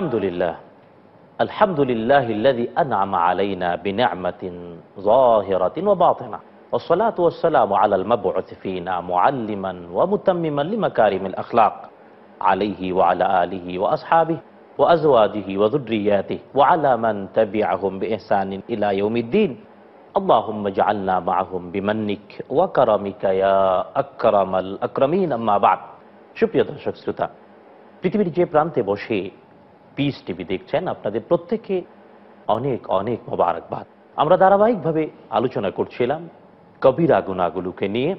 الحمد لله الحمد لله الذي أنعم علينا بنعمة ظاهرة وباطنة والصلاة والسلام على المبعوث فينا معلما ومتمما لمكارم الأخلاق عليه وعلى آله وأصحابه وأزواجه وذرياته وعلى من تبعهم بإحسان إلى يوم الدين اللهم اجعلنا معهم بمنك وكرمك يا أكرم الأكرمين أما بعد شبية شكرا পৃথিবীর যে প্রান্তে বসে পিস টিভি দেখছেন আপনাদের প্রত্যেকে অনেক অনেক মোবারকবাদ আমরা ধারাবাহিকভাবে আলোচনা করছিলাম কবিরা গুণাগুলোকে নিয়ে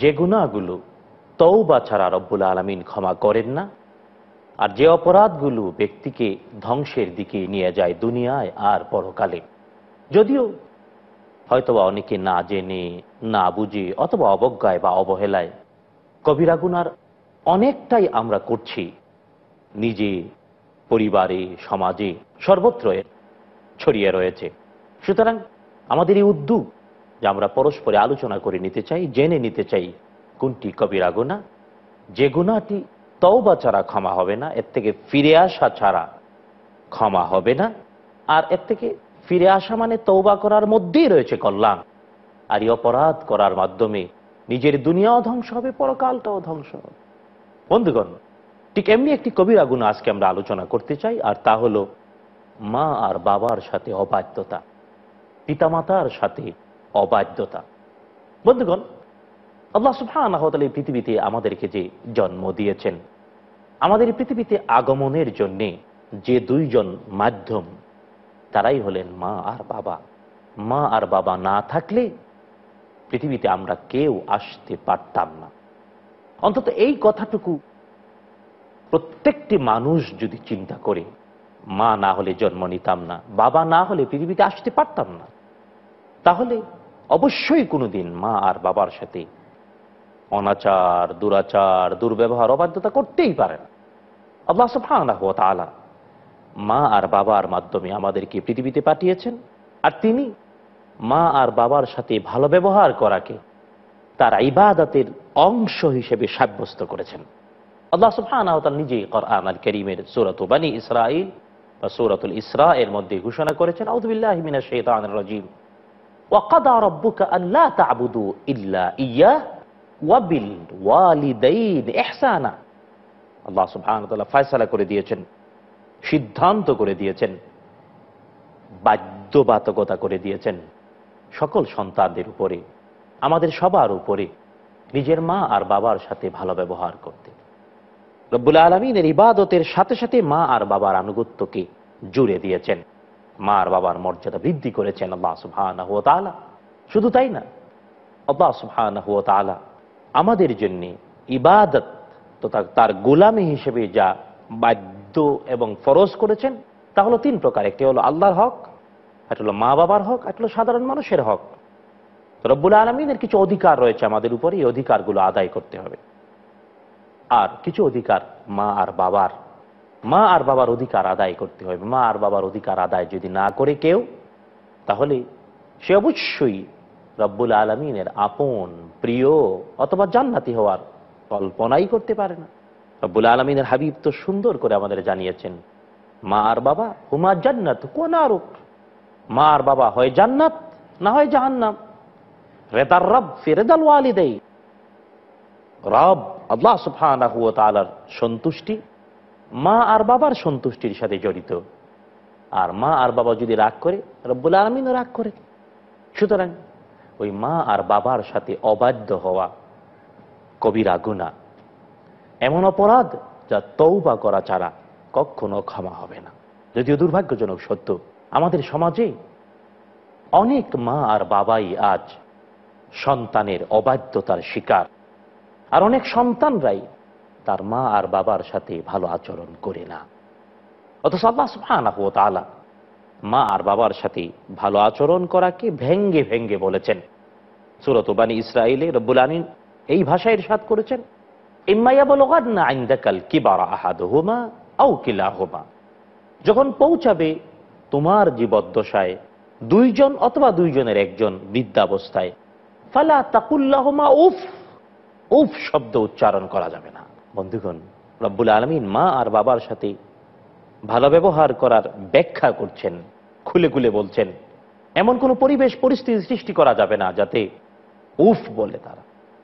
যে গুণাগুলো তৌ বা ছাড়া রব্বুল আলমিন ক্ষমা করেন না আর যে অপরাধগুলো ব্যক্তিকে ধ্বংসের দিকে নিয়ে যায় দুনিয়ায় আর পরকালে যদিও হয়তোবা অনেকে না জেনে না বুঝে অথবা অবজ্ঞায় বা অবহেলায় কবিরাগুনার অনেকটাই আমরা করছি নিজে পরিবারে সমাজে সর্বত্র ছড়িয়ে রয়েছে সুতরাং আমাদের এই উদ্যোগ যে আমরা পরস্পরে আলোচনা করে নিতে চাই জেনে নিতে চাই কোনটি কবিরা গুণা যে গুণাটি তওবা ছাড়া ক্ষমা হবে না এর থেকে ফিরে আসা ছাড়া ক্ষমা হবে না আর এর থেকে ফিরে আসা মানে তৌবা করার মধ্যেই রয়েছে কল্যাণ আর এই অপরাধ করার মাধ্যমে নিজের দুনিয়াও ধ্বংস হবে পরকালটাও ধ্বংস হবে বন্ধুগণ ঠিক এমনি একটি কবির আগুন আজকে আমরা আলোচনা করতে চাই আর তা হলো মা আর বাবার সাথে অবাধ্যতা পিতামাতার সাথে অবাধ্যতা বন্ধুগণ আল্লাহ সুফান এই পৃথিবীতে আমাদেরকে যে জন্ম দিয়েছেন আমাদের পৃথিবীতে আগমনের জন্যে যে দুইজন মাধ্যম তারাই হলেন মা আর বাবা মা আর বাবা না থাকলে পৃথিবীতে আমরা কেউ আসতে পারতাম না অন্তত এই কথাটুকু প্রত্যেকটি মানুষ যদি চিন্তা করে মা না হলে জন্ম নিতাম না বাবা না হলে পৃথিবীতে আসতে পারতাম না তাহলে অবশ্যই কোনোদিন মা আর বাবার সাথে অনাচার দুরাচার দুর্ব্যবহার অবাধ্যতা করতেই পারে না আল্লাহ সফা হত আলা মা আর বাবার মাধ্যমে আমাদেরকে পৃথিবীতে পাঠিয়েছেন আর তিনি মা আর বাবার সাথে ভালো ব্যবহার করাকে তার ইবাদাতের অংশ হিসেবে সাব্যস্ত করেছেন আল্লাহ নিজেই বা ইসরা এর মধ্যে ঘোষণা করেছেন আল্লাহ সুবহানাহু ওয়া তাআলা ফয়সালা করে দিয়েছেন সিদ্ধান্ত করে দিয়েছেন বাধ্যবাধকতা করে দিয়েছেন সকল সন্তানদের উপরে আমাদের সবার উপরে নিজের মা আর বাবার সাথে ভালো ব্যবহার করতে রব্বুল আলমিনের ইবাদতের সাথে সাথে মা আর বাবার আনুগত্যকে জুড়ে দিয়েছেন মা আর বাবার মর্যাদা বৃদ্ধি করেছেন আল্লাহ সুবহান শুধু তাই না আল্লাহ সুবহান আমাদের জন্যে ইবাদত তথা তার গোলামি হিসেবে যা বাধ্য এবং ফরজ করেছেন তা হলো তিন প্রকার একটি হলো আল্লাহর হক একটা হলো মা বাবার হক একটা হলো সাধারণ মানুষের হক রব্বুল আলমিনের কিছু অধিকার রয়েছে আমাদের উপরে এই অধিকারগুলো আদায় করতে হবে আর কিছু অধিকার মা আর বাবার মা আর বাবার অধিকার আদায় করতে হবে মা আর বাবার অধিকার আদায় যদি না করে কেউ তাহলে সে অবশ্যই রব্বুল আলমিনের আপন প্রিয় অথবা জান্নাতি হওয়ার কল্পনাই করতে পারে না রব্বুল আলমিনের হাবিব তো সুন্দর করে আমাদের জানিয়েছেন মা আর বাবা হুমা জান্নাত কোন কোনারুক মা আর বাবা হয় জান্নাত না হয় জাহান্নাম রেদার রব ফেরেদাল ওয়ালিদেই রব আল্লাহ সুফানাহু তালার সন্তুষ্টি মা আর বাবার সন্তুষ্টির সাথে জড়িত আর মা আর বাবা যদি রাগ করে রব্বুল আলমিনও রাগ করে সুতরাং ওই মা আর বাবার সাথে অবাধ্য হওয়া কবিরা গুণা এমন অপরাধ যা তৌবা করা ছাড়া কখনো ক্ষমা হবে না যদিও দুর্ভাগ্যজনক সত্য আমাদের সমাজে অনেক মা আর বাবাই আজ সন্তানের অবাধ্যতার শিকার আর অনেক সন্তানরাই তার মা আর বাবার সাথে ভালো আচরণ করে না অথচ আল্লাহ সুবহানাহু মা আর বাবার সাথে ভালো আচরণ করাকে ভেঙ্গে ভেঙ্গে বলেছেন সুরত বানী ইসরাঈলে রব্বুল আলামিন এই ভাষায় ইরশাদ করেছেন ইম্মাইয়া কি ইনদাকাল আহাদ হোমা আও কিলাহুমা যখন পৌঁছাবে তোমার জীবদ্দশায় দুইজন অথবা দুইজনের একজন বিদ্যাবস্থায় ফালা তাকুল্লাহমা উফ উফ শব্দ উচ্চারণ করা যাবে না বন্ধুগণ রব্বুল আলমিন মা আর বাবার সাথে ভালো ব্যবহার করার ব্যাখ্যা করছেন খুলে খুলে বলছেন এমন কোনো পরিবেশ পরিস্থিতি সৃষ্টি করা যাবে না যাতে উফ বলে তারা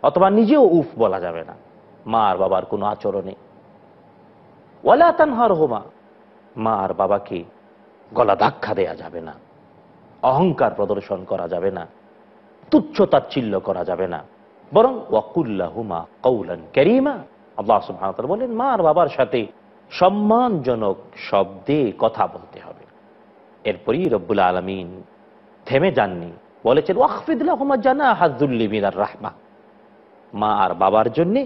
অথবা নিজেও উফ বলা যাবে না মা আর বাবার কোনো আচরণে ওয়ালা তানহার হোমা মা আর বাবাকে গলা ধাক্ষা দেয়া যাবে না অহংকার প্রদর্শন করা যাবে না তুচ্ছ তাচ্ছিল্য করা যাবে না বরং ওয়াকুল্লাহুমা কৌলান ক্যারিমা আল্লাহ সুহামতাল বলেন মার বাবার সাথে সম্মানজনক শব্দে কথা বলতে হবে এরপরই রব্বুল আলমিন থেমে যাননি বলেছেন ওয়াকফিদুল্লাহমা জানা হাজুল্লিমিনার রাহমা মা আর বাবার জন্যে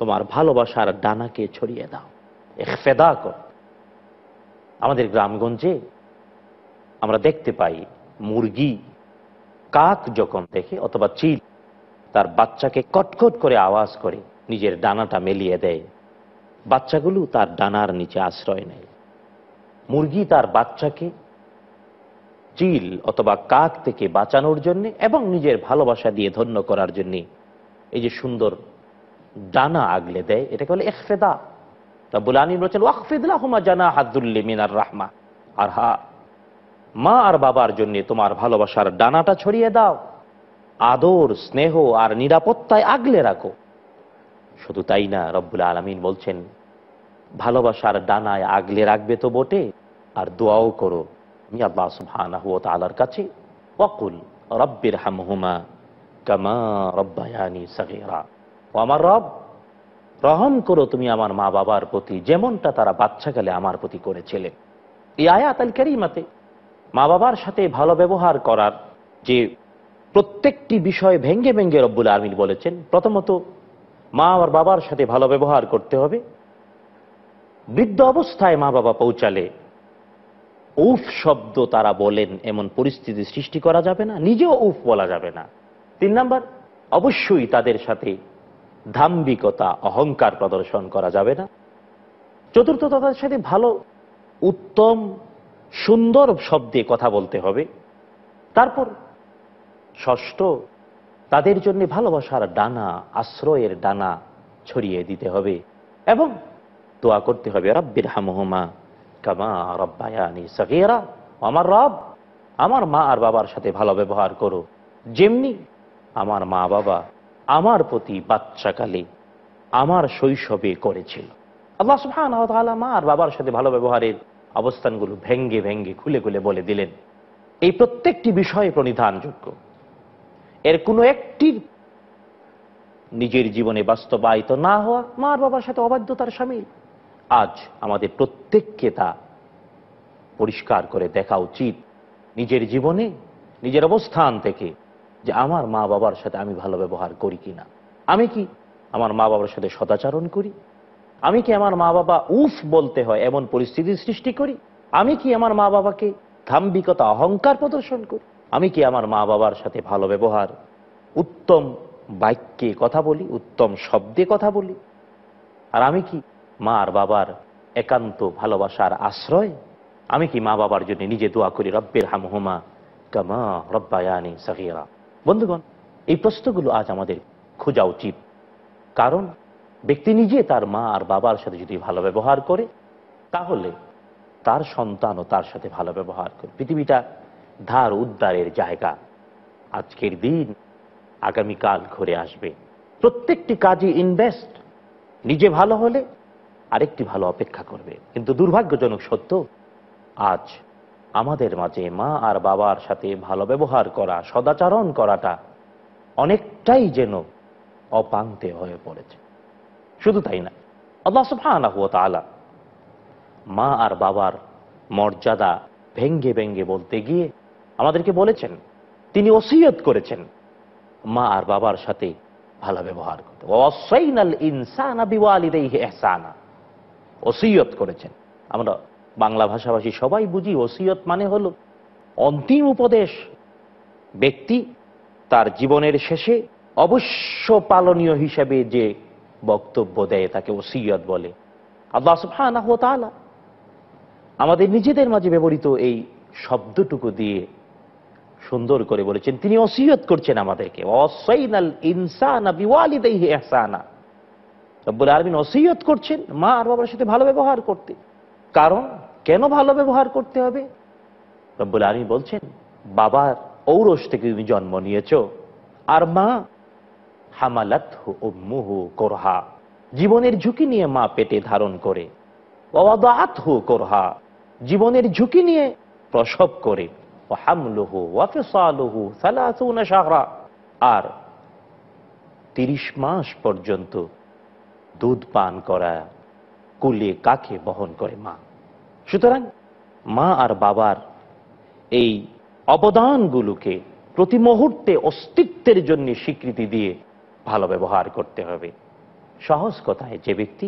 তোমার ভালোবাসার ডানাকে ছড়িয়ে দাও এফেদা কর আমাদের গ্রামগঞ্জে আমরা দেখতে পাই মুরগি কাক যখন দেখে অথবা চিল তার বাচ্চাকে কটকট করে আওয়াজ করে নিজের ডানাটা মেলিয়ে দেয় বাচ্চাগুলো তার ডানার নিচে আশ্রয় নেয় মুরগি তার বাচ্চাকে চিল অথবা কাক থেকে বাঁচানোর জন্যে এবং নিজের ভালোবাসা দিয়ে ধন্য করার জন্যে এই যে সুন্দর ডানা আগলে দেয় এটাকে বলে এফেদা তা বুলানি বলেছেন ওয়াকফিদুল্লাহ হুমা জানা হাদুল্লি মিনার রাহমা আর হা মা আর বাবার জন্য তোমার ভালোবাসার ডানাটা ছড়িয়ে দাও আদর স্নেহ আর নিরাপত্তায় আগলে রাখো শুধু তাই না রব্বুল আলমিন বলছেন ভালোবাসার ডানায় আগলে রাখবে তো বটে আর দোয়াও করো আমি আল্লাহ সুবাহর কাছে অকুল রব্বের হামহুমা কামা রব্বায়ানি সাগেরা ও আমার রব রহম করো তুমি আমার মা বাবার প্রতি যেমনটা তারা বাচ্চাকালে আমার প্রতি করেছিলেন এই আয়াত আল ক্যারিমাতে মা বাবার সাথে ভালো ব্যবহার করার যে প্রত্যেকটি বিষয় ভেঙ্গে ভেঙ্গে রব্বুল আলমিন বলেছেন প্রথমত মা আর বাবার সাথে ভালো ব্যবহার করতে হবে বৃদ্ধ অবস্থায় মা বাবা পৌঁছালে উফ শব্দ তারা বলেন এমন পরিস্থিতি সৃষ্টি করা যাবে না নিজেও উফ বলা যাবে না তিন নাম্বার অবশ্যই তাদের সাথে ধাম্বিকতা অহংকার প্রদর্শন করা যাবে না চতুর্থ তাদের সাথে ভালো উত্তম সুন্দর শব্দে কথা বলতে হবে তারপর ষষ্ঠ তাদের জন্য ভালোবাসার ডানা আশ্রয়ের ডানা ছড়িয়ে দিতে হবে এবং দোয়া করতে হবে রব্বির হামহমা কামা রব্বায়ানি সহিরা আমার রব আমার মা আর বাবার সাথে ভালো ব্যবহার করো যেমনি আমার মা বাবা আমার প্রতি বাচ্চাকালে আমার শৈশবে করেছিল আল্লাহ সুহান মা আর বাবার সাথে ভালো ব্যবহারের অবস্থানগুলো ভেঙ্গে ভেঙ্গে খুলে খুলে বলে দিলেন এই প্রত্যেকটি বিষয়ে প্রণিধানযোগ্য এর কোনো একটি নিজের জীবনে বাস্তবায়িত না হওয়া মার বাবার সাথে অবাধ্যতার সামিল আজ আমাদের প্রত্যেককে তা পরিষ্কার করে দেখা উচিত নিজের জীবনে নিজের অবস্থান থেকে যে আমার মা বাবার সাথে আমি ভালো ব্যবহার করি কিনা আমি কি আমার মা বাবার সাথে সদাচারণ করি আমি কি আমার মা বাবা উফ বলতে হয় এমন পরিস্থিতির সৃষ্টি করি আমি কি আমার মা বাবাকে ধাম্বিকতা অহংকার প্রদর্শন করি আমি কি আমার মা বাবার সাথে ভালো ব্যবহার উত্তম বাক্যে কথা বলি উত্তম শব্দে কথা বলি আর আমি কি মা আর বাবার একান্ত ভালোবাসার আশ্রয় আমি কি মা বাবার জন্য নিজে দোয়া করি রব্বের হামহুমা কামা রব্বায়ানি সাহিরা বন্ধুগণ এই প্রশ্নগুলো আজ আমাদের খোঁজা উচিত কারণ ব্যক্তি নিজে তার মা আর বাবার সাথে যদি ভালো ব্যবহার করে তাহলে তার সন্তানও তার সাথে ভালো ব্যবহার করে পৃথিবীটা ধার উদ্ধারের জায়গা আজকের দিন আগামীকাল ঘুরে আসবে প্রত্যেকটি কাজে ইনভেস্ট নিজে ভালো হলে আরেকটি ভালো অপেক্ষা করবে কিন্তু দুর্ভাগ্যজনক সত্য আজ আমাদের মাঝে মা আর বাবার সাথে ভালো ব্যবহার করা সদাচরণ করাটা অনেকটাই যেন অপান্তে হয়ে পড়েছে শুধু তাই না আল্লাহ সুফানা হুয়া তালা মা আর বাবার মর্যাদা ভেঙ্গে ভেঙ্গে বলতে গিয়ে আমাদেরকে বলেছেন তিনি ওসিয়ত করেছেন মা আর বাবার সাথে ভালো ব্যবহার করতে ওসিয়ত করেছেন আমরা বাংলা ভাষাভাষী সবাই বুঝি ওসিয়ত মানে হল অন্তিম উপদেশ ব্যক্তি তার জীবনের শেষে অবশ্য পালনীয় হিসেবে যে বক্তব্য দেয় তাকে ওসিয়ত বলে আল্লাহ আমাদের নিজেদের মাঝে ব্যবহৃত এই শব্দটুকু দিয়ে সুন্দর করে বলেছেন তিনি অসিয়ত করছেন আমাদেরকে অসাইনাল ইনসানা বিওয়ালিদাই এহসানা রব্বুল আলমিন অসিয়ত করছেন মা আর বাবার সাথে ভালো ব্যবহার করতে কারণ কেন ভালো ব্যবহার করতে হবে রব্বুল আলমী বলছেন বাবার ঔরস থেকে তুমি জন্ম নিয়েছ আর মা হামালাত মুহু করহা জীবনের ঝুঁকি নিয়ে মা পেটে ধারণ করে অবাদ হু করহা জীবনের ঝুঁকি নিয়ে প্রসব করে আর তিরিশ মাস পর্যন্ত দুধ পান করা কুলে কাকে বহন করে মা সুতরাং মা আর বাবার এই অবদানগুলোকে প্রতি মুহূর্তে অস্তিত্বের জন্য স্বীকৃতি দিয়ে ভালো ব্যবহার করতে হবে সহজ কথায় যে ব্যক্তি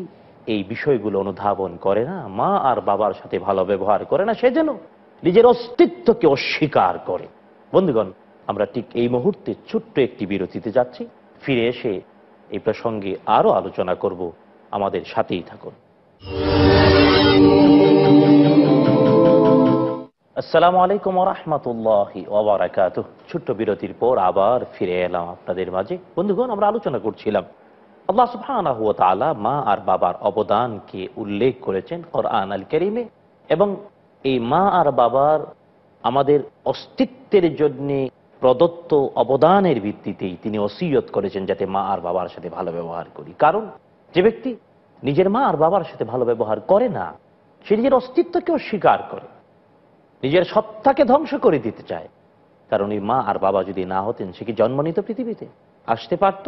এই বিষয়গুলো অনুধাবন করে না মা আর বাবার সাথে ভালো ব্যবহার করে না সে যেন নিজের অস্তিত্বকে অস্বীকার করে বন্ধুগণ আমরা ঠিক এই মুহূর্তে ছোট্ট একটি বিরতিতে যাচ্ছি ফিরে এসে এই প্রসঙ্গে আরো আলোচনা করব আমাদের সাথেই থাকুন আসসালামু আলাইকুম রহমতুল্লাহ ওবরাকাত ছোট্ট বিরতির পর আবার ফিরে এলাম আপনাদের মাঝে বন্ধুগণ আমরা আলোচনা করছিলাম আল্লাহ সুবহানাহু ওয়া তাআলা মা আর বাবার অবদানকে উল্লেখ করেছেন কোরআন আল কারীমে এবং এই মা আর বাবার আমাদের অস্তিত্বের জন্য প্রদত্ত অবদানের ভিত্তিতেই তিনি অসিয়ত করেছেন যাতে মা আর বাবার সাথে ভালো ব্যবহার করি কারণ যে ব্যক্তি নিজের মা আর বাবার সাথে ভালো ব্যবহার করে না সে নিজের অস্তিত্বকে অস্বীকার করে নিজের সত্তাকে ধ্বংস করে দিতে চায় কারণ এই মা আর বাবা যদি না হতেন সে কি জন্ম নিত পৃথিবীতে আসতে পারত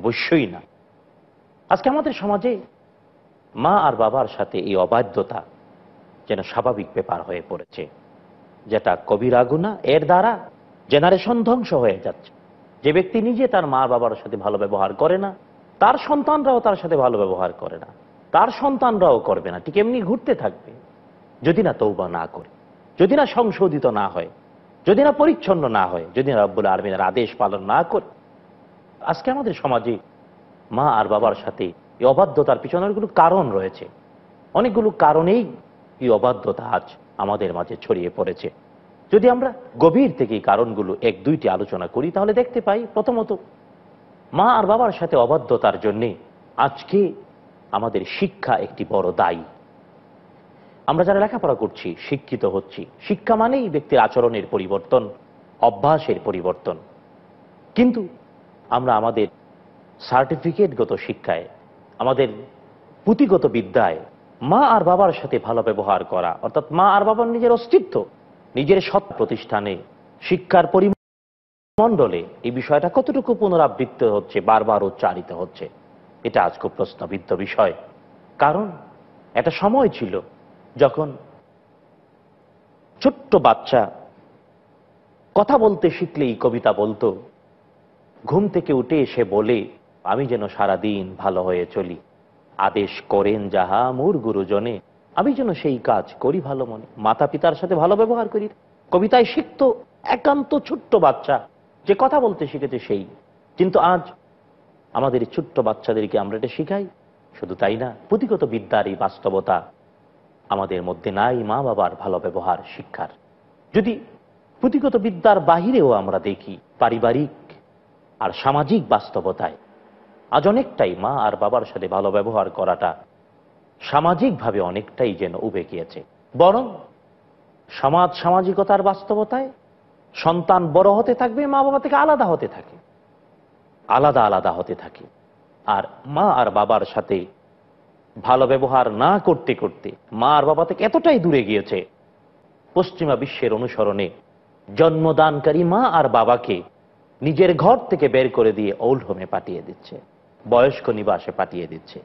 অবশ্যই না আজকে আমাদের সমাজে মা আর বাবার সাথে এই অবাধ্যতা যেন স্বাভাবিক ব্যাপার হয়ে পড়েছে যেটা কবির আগুনা এর দ্বারা জেনারেশন ধ্বংস হয়ে যাচ্ছে যে ব্যক্তি নিজে তার মা বাবার সাথে ভালো ব্যবহার করে না তার সন্তানরাও তার সাথে ভালো ব্যবহার করে না তার সন্তানরাও করবে না ঠিক এমনি ঘুরতে থাকবে যদি না তৌবা না করে যদি না সংশোধিত না হয় যদি না পরিচ্ছন্ন না হয় যদি না রব্বুল আলমিনের আদেশ পালন না করে আজকে আমাদের সমাজে মা আর বাবার সাথে এই অবাধ্যতার পিছনে অনেকগুলো কারণ রয়েছে অনেকগুলো কারণেই এই অবাধ্যতা আজ আমাদের মাঝে ছড়িয়ে পড়েছে যদি আমরা গভীর থেকে কারণগুলো এক দুইটি আলোচনা করি তাহলে দেখতে পাই প্রথমত মা আর বাবার সাথে অবাধ্যতার জন্যে আজকে আমাদের শিক্ষা একটি বড় দায়ী আমরা যারা লেখাপড়া করছি শিক্ষিত হচ্ছি শিক্ষা মানেই ব্যক্তির আচরণের পরিবর্তন অভ্যাসের পরিবর্তন কিন্তু আমরা আমাদের সার্টিফিকেটগত শিক্ষায় আমাদের পুঁথিগত বিদ্যায় মা আর বাবার সাথে ভালো ব্যবহার করা অর্থাৎ মা আর বাবার নিজের অস্তিত্ব নিজের সৎ প্রতিষ্ঠানে শিক্ষার পরিমণ্ডলে এই বিষয়টা কতটুকু পুনরাবৃত্ত হচ্ছে বারবার উচ্চারিত হচ্ছে এটা আজকে প্রশ্নবিদ্ধ বিষয় কারণ এটা সময় ছিল যখন ছোট্ট বাচ্চা কথা বলতে শিখলেই কবিতা বলতো ঘুম থেকে উঠে এসে বলে আমি যেন সারাদিন ভালো হয়ে চলি আদেশ করেন যাহা মূর গুরুজনে আমি যেন সেই কাজ করি ভালো মনে মাতা পিতার সাথে ভালো ব্যবহার করি কবিতায় শিখত একান্ত ছোট্ট বাচ্চা যে কথা বলতে শিখেছে সেই কিন্তু আজ আমাদের ছোট্ট বাচ্চাদেরকে আমরা এটা শিখাই শুধু তাই না পুঁথিগত বিদ্যার এই বাস্তবতা আমাদের মধ্যে নাই মা বাবার ভালো ব্যবহার শিক্ষার যদি পুঁথিগত বিদ্যার বাহিরেও আমরা দেখি পারিবারিক আর সামাজিক বাস্তবতায় আজ অনেকটাই মা আর বাবার সাথে ভালো ব্যবহার করাটা সামাজিকভাবে অনেকটাই যেন উবে গিয়েছে বরং সমাজ সামাজিকতার বাস্তবতায় সন্তান বড় হতে থাকবে মা বাবা থেকে আলাদা হতে থাকে আলাদা আলাদা হতে থাকে আর মা আর বাবার সাথে ভালো ব্যবহার না করতে করতে মা আর বাবা থেকে এতটাই দূরে গিয়েছে পশ্চিমা বিশ্বের অনুসরণে জন্মদানকারী মা আর বাবাকে নিজের ঘর থেকে বের করে দিয়ে ওল্ড হোমে পাঠিয়ে দিচ্ছে বয়স্ক নিবাসে পাঠিয়ে দিচ্ছে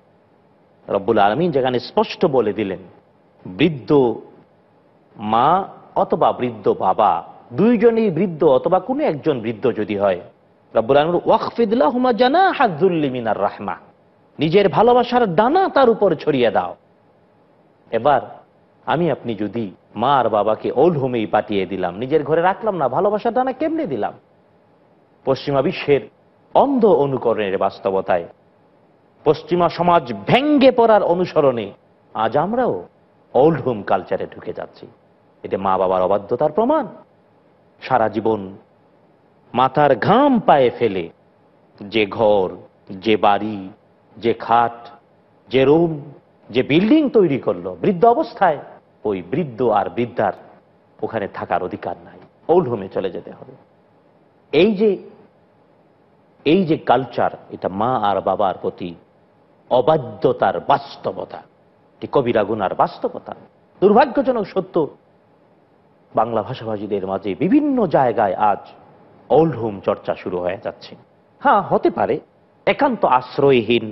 রব্বুল আলমিন যেখানে স্পষ্ট বলে দিলেন বৃদ্ধ মা অথবা বৃদ্ধ বাবা দুইজনই বৃদ্ধ অথবা কোনো একজন বৃদ্ধ যদি হয় রব্বুল আলমিন ওয়াকফিদুল্লাহ হুমা জানা হাজুল্লিমিনার রাহমা নিজের ভালোবাসার দানা তার উপর ছড়িয়ে দাও এবার আমি আপনি যদি মা আর বাবাকে ওল্ড হোমেই পাঠিয়ে দিলাম নিজের ঘরে রাখলাম না ভালোবাসার দানা কেমনে দিলাম পশ্চিমা বিশ্বের অন্ধ অনুকরণের বাস্তবতায় পশ্চিমা সমাজ ভেঙ্গে পড়ার অনুসরণে আজ আমরাও ওল্ড হোম কালচারে ঢুকে যাচ্ছি এটা মা বাবার অবাধ্যতার প্রমাণ সারা জীবন মাথার ঘাম পায়ে ফেলে যে ঘর যে বাড়ি যে খাট যে রুম যে বিল্ডিং তৈরি করলো বৃদ্ধ অবস্থায় ওই বৃদ্ধ আর বৃদ্ধার ওখানে থাকার অধিকার নাই ওল্ড হোমে চলে যেতে হবে এই যে এই যে কালচার এটা মা আর বাবার প্রতি অবাধ্যতার বাস্তবতা এটি কবিরাগুনার বাস্তবতা দুর্ভাগ্যজনক সত্য বাংলা ভাষাভাষীদের মাঝে বিভিন্ন জায়গায় আজ ওল্ড হোম চর্চা শুরু হয়ে যাচ্ছে হ্যাঁ হতে পারে একান্ত আশ্রয়হীন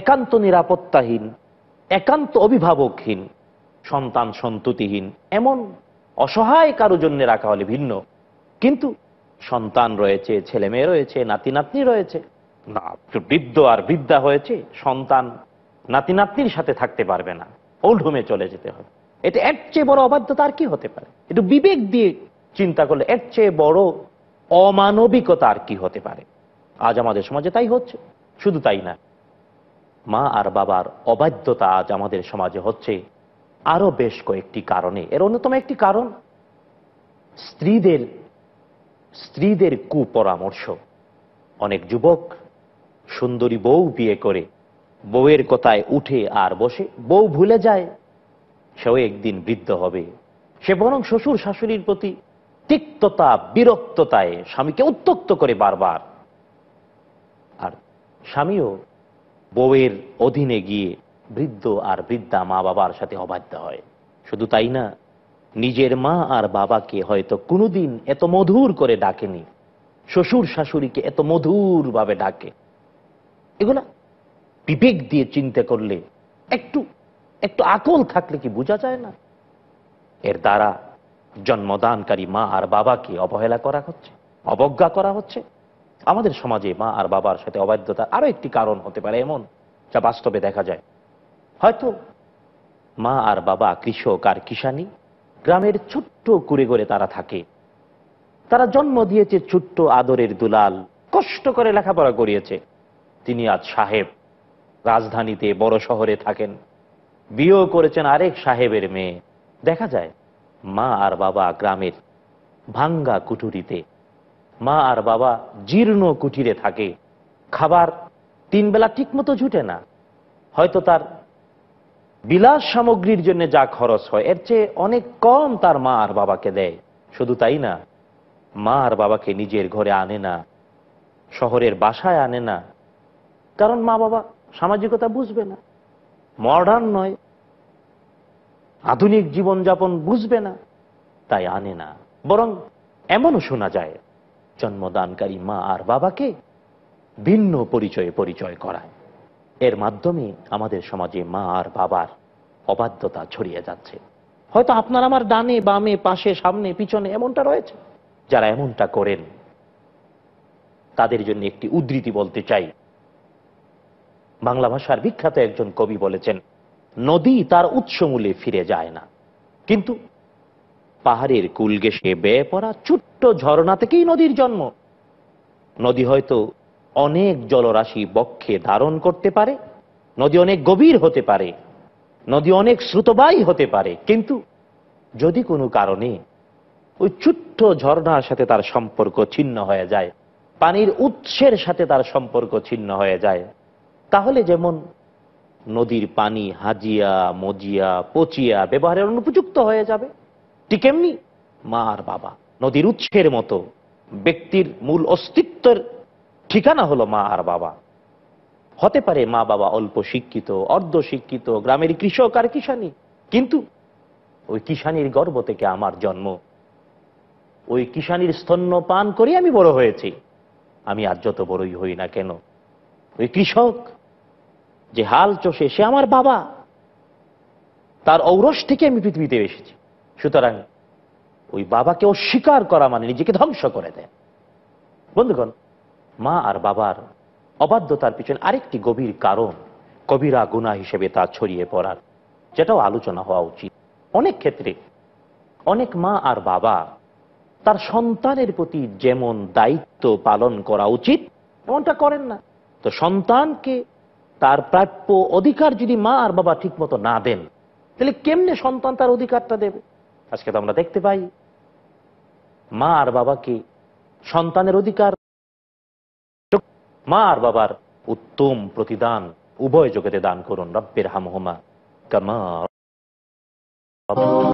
একান্ত নিরাপত্তাহীন একান্ত অভিভাবকহীন সন্তান সন্ততিহীন এমন অসহায় কারো জন্য রাখা হলে ভিন্ন কিন্তু সন্তান রয়েছে ছেলে মেয়ে রয়েছে নাতি নাতনি রয়েছে না বৃদ্ধ আর বৃদ্ধা হয়েছে সন্তান নাতি নাতনির সাথে থাকতে পারবে না ওল্ড হোমে চলে যেতে হবে এটা এর চেয়ে বড় অবাধ্যতা আর কি হতে পারে একটু বিবেক দিয়ে চিন্তা করলে এর চেয়ে বড় অমানবিকতা আর কি হতে পারে আজ আমাদের সমাজে তাই হচ্ছে শুধু তাই না মা আর বাবার অবাধ্যতা আজ আমাদের সমাজে হচ্ছে আরো বেশ কয়েকটি কারণে এর অন্যতম একটি কারণ স্ত্রীদের স্ত্রীদের কুপরামর্শ অনেক যুবক সুন্দরী বউ বিয়ে করে বউয়ের কথায় উঠে আর বসে বউ ভুলে যায় সেও একদিন বৃদ্ধ হবে সে বরং শ্বশুর শাশুড়ির প্রতি তিক্ততা বিরক্ততায় স্বামীকে উত্তক্ত করে বারবার আর স্বামীও বউয়ের অধীনে গিয়ে বৃদ্ধ আর বৃদ্ধা মা বাবার সাথে অবাধ্য হয় শুধু তাই না নিজের মা আর বাবাকে হয়তো কোনোদিন এত মধুর করে ডাকেনি শ্বশুর শাশুড়িকে এত মধুর ভাবে ডাকে এগুলা বিবেক দিয়ে চিন্তা করলে একটু একটু আকল থাকলে কি বোঝা যায় না এর দ্বারা জন্মদানকারী মা আর বাবাকে অবহেলা করা হচ্ছে অবজ্ঞা করা হচ্ছে আমাদের সমাজে মা আর বাবার সাথে অবাধ্যতা আরো একটি কারণ হতে পারে এমন যা বাস্তবে দেখা যায় হয়তো মা আর বাবা কৃষক আর কিষানী গ্রামের ছোট্ট কুড়ে করে তারা থাকে তারা জন্ম দিয়েছে ছোট্ট আদরের দুলাল কষ্ট করে লেখাপড়া করিয়েছে তিনি আজ সাহেব রাজধানীতে বড় শহরে থাকেন বিয়েও করেছেন আরেক সাহেবের মেয়ে দেখা যায় মা আর বাবা গ্রামের ভাঙ্গা কুঠুরিতে মা আর বাবা জীর্ণ কুটিরে থাকে খাবার তিন বেলা ঠিকমতো জুটে না হয়তো তার বিলাস সামগ্রীর জন্য যা খরচ হয় এর চেয়ে অনেক কম তার মা আর বাবাকে দেয় শুধু তাই না মা আর বাবাকে নিজের ঘরে আনে না শহরের বাসায় আনে না কারণ মা বাবা সামাজিকতা বুঝবে না মডার্ন নয় আধুনিক জীবনযাপন বুঝবে না তাই আনে না বরং এমনও শোনা যায় জন্মদানকারী মা আর বাবাকে ভিন্ন পরিচয়ে পরিচয় করায় এর মাধ্যমে আমাদের সমাজে মা আর বাবার অবাধ্যতা ছড়িয়ে যাচ্ছে হয়তো আপনার আমার ডানে বামে পাশে সামনে পিছনে এমনটা রয়েছে যারা এমনটা করেন তাদের জন্য একটি উদ্ধৃতি বলতে চাই বাংলা ভাষার বিখ্যাত একজন কবি বলেছেন নদী তার উৎসমূলে ফিরে যায় না কিন্তু পাহাড়ের কুল ঘেসে বেয়ে পড়া ছোট্ট ঝর্ণা থেকেই নদীর জন্ম নদী হয়তো অনেক জলরাশি বক্ষে ধারণ করতে পারে নদী অনেক গভীর হতে পারে নদী অনেক শ্রুতবাই হতে পারে কিন্তু যদি কোনো কারণে ওই ছোট্ট ঝর্ণার সাথে তার সম্পর্ক ছিন্ন হয়ে যায় পানির উৎসের সাথে তার সম্পর্ক ছিন্ন হয়ে যায় তাহলে যেমন নদীর পানি হাজিয়া মজিয়া পচিয়া ব্যবহারের অনুপযুক্ত হয়ে যাবে ঠিক এমনি মা আর বাবা নদীর উৎসের মতো ব্যক্তির মূল অস্তিত্বের ঠিকানা হলো মা আর বাবা হতে পারে মা বাবা অল্প শিক্ষিত অর্ধ শিক্ষিত গ্রামের কৃষক আর কিষানি কিন্তু ওই কিষানির গর্ব থেকে আমার জন্ম ওই কিষানির স্তন্য পান করে আমি বড় হয়েছি আমি আর যত বড়ই হই না কেন ওই কৃষক যে হাল চষে সে আমার বাবা তার ঔরস থেকে আমি পৃথিবীতে এসেছি সুতরাং ওই বাবাকে অস্বীকার করা মানে নিজেকে ধ্বংস করে দেয় বন্ধুগণ মা আর বাবার অবাধ্যতার পিছনে আরেকটি গভীর কারণ কবিরা গুণা হিসেবে তা ছড়িয়ে পড়ার যেটাও আলোচনা হওয়া উচিত অনেক ক্ষেত্রে অনেক মা আর বাবা তার সন্তানের প্রতি যেমন দায়িত্ব পালন করা উচিত এমনটা করেন না তো সন্তানকে তার প্রাপ্য অধিকার যদি মা আর বাবা ঠিক মতো না দেন তাহলে কেমনে সন্তান তার অধিকারটা দেবে আজকে তো আমরা দেখতে পাই মা আর বাবাকে সন্তানের অধিকার মা আর বাবার উত্তম প্রতিদান উভয় জগতে দান করুন রব্বের হামহমা কামার